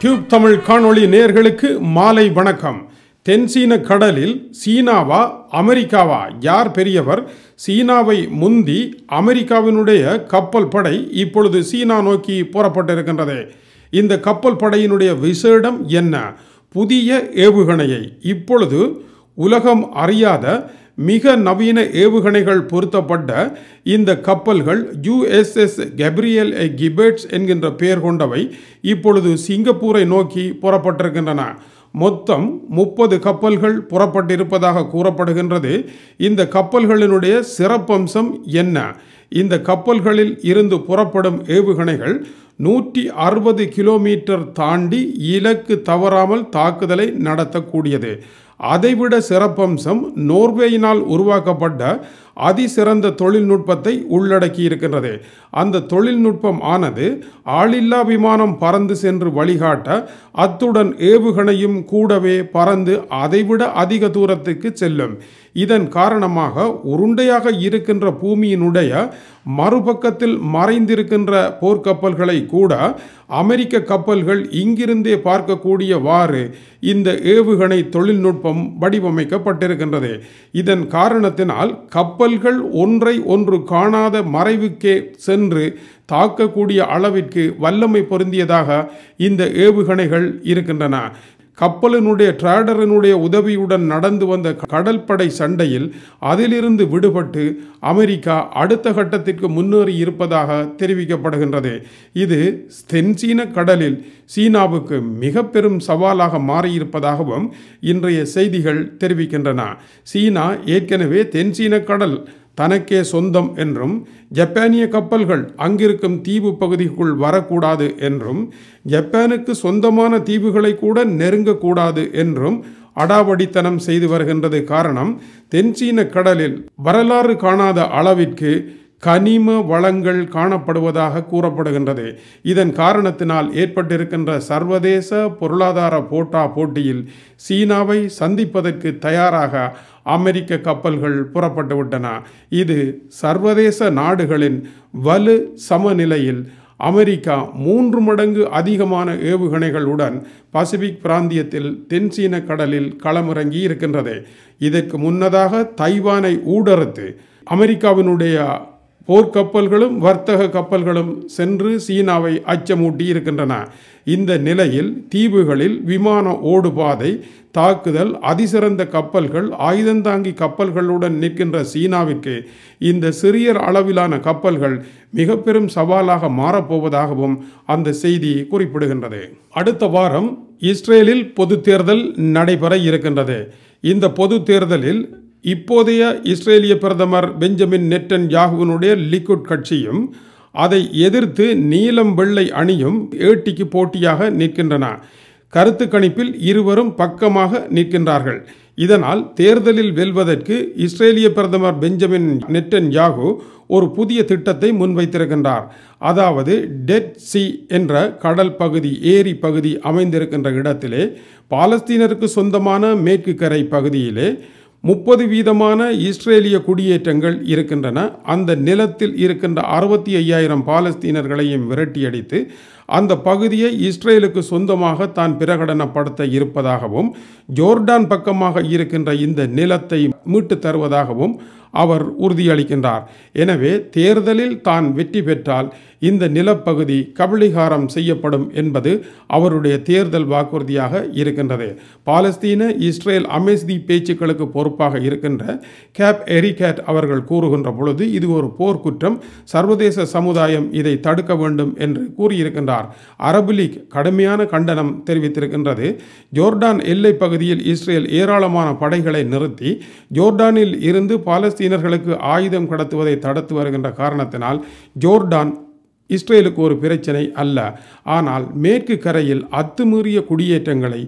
tube Tamil காணொளி நேர்களுக்கு மாலை வணக்கம் தென்சீன கடலில் சீனாவா அமெரிக்காவா யார் பெரியவர் சீனாவை முந்தி அமெரிக்காவினுடைய கப்பல் படை இப்பொழுது சீனா நோக்கி புறப்பட்டிருக்கின்றது இந்த கப்பல் படையினுடைய விசேடம் என்ன புதிய ஏவுகணையை இப்பொழுது உலகம் அறியாத மிக நவீன ஏவுகணைகள் பொருத்தப்பட்ட இந்த கப்பல்கள் யுஎஸ்எஸ் கெப்ரியல் எ கிபேட்ஸ் என்கின்ற பெயர் கொண்டவை இப்பொழுது சிங்கப்பூரை நோக்கி புறப்பட்டிருக்கின்றன மொத்தம் முப்பது கப்பல்கள் புறப்பட்டிருப்பதாக கூறப்படுகின்றது இந்த கப்பல்களினுடைய சிறப்பம்சம் என்ன இந்த கப்பல்களில் இருந்து புறப்படும் ஏவுகணைகள் நூற்றி அறுபது கிலோமீட்டர் தாண்டி இலக்கு தவறாமல் தாக்குதலை நடத்தக்கூடியது அதைவிட சிறப்பம்சம் நோர்வேயினால் உருவாக்கப்பட்ட அதிசிறந்த தொழில்நுட்பத்தை உள்ளடக்கி இருக்கின்றது அந்த தொழில்நுட்பம் ஆனது ஆளில்லா விமானம் பறந்து சென்று வழிகாட்ட அத்துடன் ஏவுகணையும் கூடவே பறந்து அதைவிட அதிக தூரத்துக்கு செல்லும் இதன் காரணமாக உருண்டையாக இருக்கின்ற பூமியினுடைய மறுபக்கத்தில் மறைந்திருக்கின்ற போர்க்கப்பல்களை கூட அமெரிக்க கப்பல்கள் இங்கிருந்தே பார்க்கக்கூடியவாறு இந்த ஏவுகணை தொழில்நுட்பம் வடிவமைக்கப்பட்டிருக்கின்றது இதன் காரணத்தினால் கப்பல் கப்பல்கள் ஒன்றை ஒன்று காணாத மறைவுக்கே சென்று தாக்கக்கூடிய அளவிற்கு வல்லமை பொருந்தியதாக இந்த ஏவுகணைகள் இருக்கின்றன கப்பலினுடைய டிராடரனுடைய உதவியுடன் நடந்து வந்த கடற்படை சண்டையில் அதிலிருந்து விடுபட்டு அமெரிக்கா அடுத்த கட்டத்திற்கு முன்னேறி இருப்பதாக தெரிவிக்கப்படுகின்றது இது தென்சீன கடலில் சீனாவுக்கு மிக பெரும் சவாலாக மாறியிருப்பதாகவும் இன்றைய செய்திகள் தெரிவிக்கின்றன சீனா ஏற்கனவே தென்சீன கடல் தனக்கே சொந்தம் என்றும் ஜப்பானிய கப்பல்கள் அங்கிருக்கும் தீவு பகுதிக்குள் வரக்கூடாது என்றும் ஜப்பானுக்கு சொந்தமான தீவுகளை கூட நெருங்கக்கூடாது என்றும் அடாவடித்தனம் செய்து வருகின்றது காரணம் தென்சீன கடலில் வரலாறு காணாத அளவிற்கு கனிம வளங்கள் காணப்படுவதாக கூறப்படுகின்றது இதன் காரணத்தினால் ஏற்பட்டிருக்கின்ற சர்வதேச பொருளாதார போட்டா போட்டியில் சீனாவை சந்திப்பதற்கு தயாராக அமெரிக்க கப்பல்கள் புறப்பட்டு விட்டன இது சர்வதேச நாடுகளின் வலு சமநிலையில் அமெரிக்கா மூன்று மடங்கு அதிகமான ஏவுகணைகளுடன் பசிபிக் பிராந்தியத்தில் தென்சீன கடலில் களமிறங்கி இருக்கின்றது இதற்கு முன்னதாக தைவானை ஊடறுத்து அமெரிக்காவினுடைய போர்க்கப்பல்களும் வர்த்தக கப்பல்களும் சென்று சீனாவை அச்சமூட்டி இருக்கின்றன இந்த நிலையில் தீவுகளில் விமான ஓடுபாதை தாக்குதல் அதிசிறந்த கப்பல்கள் ஆயுதந்தாங்கி கப்பல்களுடன் நிற்கின்ற சீனாவிற்கு இந்த சிறிய அளவிலான கப்பல்கள் மிக பெரும் சவாலாக மாறப்போவதாகவும் அந்த செய்தி குறிப்பிடுகின்றது அடுத்த வாரம் இஸ்ரேலில் பொது தேர்தல் நடைபெற இருக்கின்றது இந்த பொது தேர்தலில் இப்போதைய இஸ்ரேலிய பிரதமர் பெஞ்சமின் நெட்டன் யாகுவனுடைய லிக்குட் கட்சியும் அதை எதிர்த்து நீலம் வெள்ளை அணியும் ஏட்டிக்கு போட்டியாக நிற்கின்றன கருத்து கணிப்பில் இருவரும் பக்கமாக நிற்கின்றார்கள் இதனால் தேர்தலில் வெல்வதற்கு இஸ்ரேலிய பிரதமர் பெஞ்சமின் நெட்டன் யாகு ஒரு புதிய திட்டத்தை முன்வைத்திருக்கின்றார் அதாவது டெட் சி என்ற கடல் பகுதி ஏரி பகுதி அமைந்திருக்கின்ற இடத்திலே பாலஸ்தீனருக்கு சொந்தமான மேற்கு கரை பகுதியிலே முப்பது வீதமான இஸ்ரேலிய குடியேற்றங்கள் இருக்கின்றன அந்த நிலத்தில் இருக்கின்ற அறுபத்தி ஐயாயிரம் பாலஸ்தீனர்களையும் விரட்டியடித்து அந்த பகுதியை இஸ்ரேலுக்கு சொந்தமாக தான் பிரகடனப்படுத்த இருப்பதாகவும் ஜோர்டான் பக்கமாக இருக்கின்ற இந்த நிலத்தை மீட்டு தருவதாகவும் அவர் உறுதியளிக்கின்றார் எனவே தேர்தலில் தான் வெற்றி பெற்றால் இந்த நிலப்பகுதி கபளீகாரம் செய்யப்படும் என்பது அவருடைய தேர்தல் வாக்குறுதியாக இருக்கின்றது பாலஸ்தீன இஸ்ரேல் அமேஸ்தி பேச்சுக்களுக்கு பொறுப்பாக இருக்கின்ற கேப் எரிகேட் அவர்கள் கூறுகின்ற பொழுது இது ஒரு போர்க்குற்றம் சர்வதேச சமுதாயம் இதை தடுக்க வேண்டும் என்று கூறியிருக்கின்றார் கொண்டார் அரபு லீக் கடுமையான கண்டனம் தெரிவித்திருக்கின்றது ஜோர்டான் எல்லை பகுதியில் இஸ்ரேல் ஏராளமான படைகளை நிறுத்தி ஜோர்டானில் இருந்து பாலஸ்தீனர்களுக்கு ஆயுதம் கடத்துவதை தடுத்து வருகின்ற காரணத்தினால் ஜோர்டான் இஸ்ரேலுக்கு ஒரு பிரச்சனை அல்ல ஆனால் மேற்கு கரையில் அத்துமீறிய குடியேற்றங்களை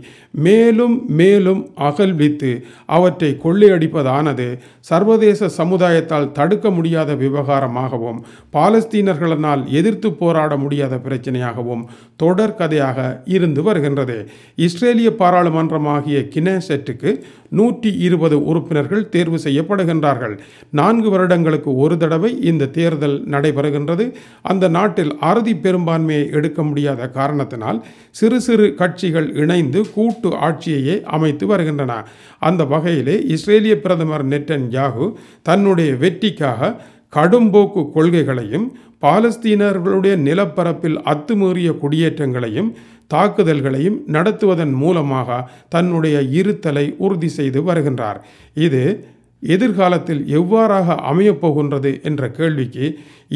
மேலும் மேலும் அகழ்வித்து அவற்றை கொள்ளையடிப்பதானது சர்வதேச சமுதாயத்தால் தடுக்க முடியாத விவகாரமாகவும் பாலஸ்தீனர்களால் எதிர்த்து போராட முடியாத பிரச்சனையாகவும் தொடர்கதையாக இருந்து வருகின்றது இஸ்ரேலிய பாராளுமன்றமாகிய கினேசெட்டுக்கு நூற்றி இருபது உறுப்பினர்கள் தேர்வு செய்யப்படுகின்றார்கள் நான்கு வருடங்களுக்கு ஒரு தடவை இந்த தேர்தல் நடைபெறுகின்றது அந்த நாள் நாட்டில் அறுதி பெரும்பான்மையை எடுக்க முடியாத காரணத்தினால் சிறு சிறு கட்சிகள் இணைந்து கூட்டு ஆட்சியையே அமைத்து வருகின்றன அந்த வகையிலே இஸ்ரேலிய பிரதமர் நெட்டன் யாகு தன்னுடைய வெற்றிக்காக கடும்போக்கு கொள்கைகளையும் பாலஸ்தீனர்களுடைய நிலப்பரப்பில் அத்துமீறிய குடியேற்றங்களையும் தாக்குதல்களையும் நடத்துவதன் மூலமாக தன்னுடைய இருத்தலை உறுதி செய்து வருகின்றார் இது எதிர்காலத்தில் எவ்வாறாக அமையப்போகின்றது என்ற கேள்விக்கு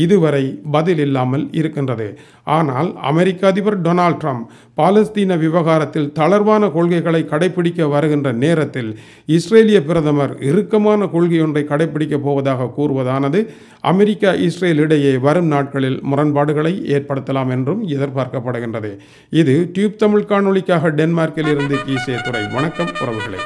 இதுவரை பதில் இல்லாமல் இருக்கின்றது ஆனால் அமெரிக்க அதிபர் டொனால்ட் ட்ரம்ப் பாலஸ்தீன விவகாரத்தில் தளர்வான கொள்கைகளை கடைபிடிக்க வருகின்ற நேரத்தில் இஸ்ரேலிய பிரதமர் இறுக்கமான கொள்கையொன்றை கடைபிடிக்கப் போவதாக கூறுவதானது அமெரிக்கா இஸ்ரேல் இடையே வரும் நாட்களில் முரண்பாடுகளை ஏற்படுத்தலாம் என்றும் எதிர்பார்க்கப்படுகின்றது இது டியூப் தமிழ் காணொலிக்காக டென்மார்க்கில் இருந்து கீசே துறை வணக்கம் உறவுகளை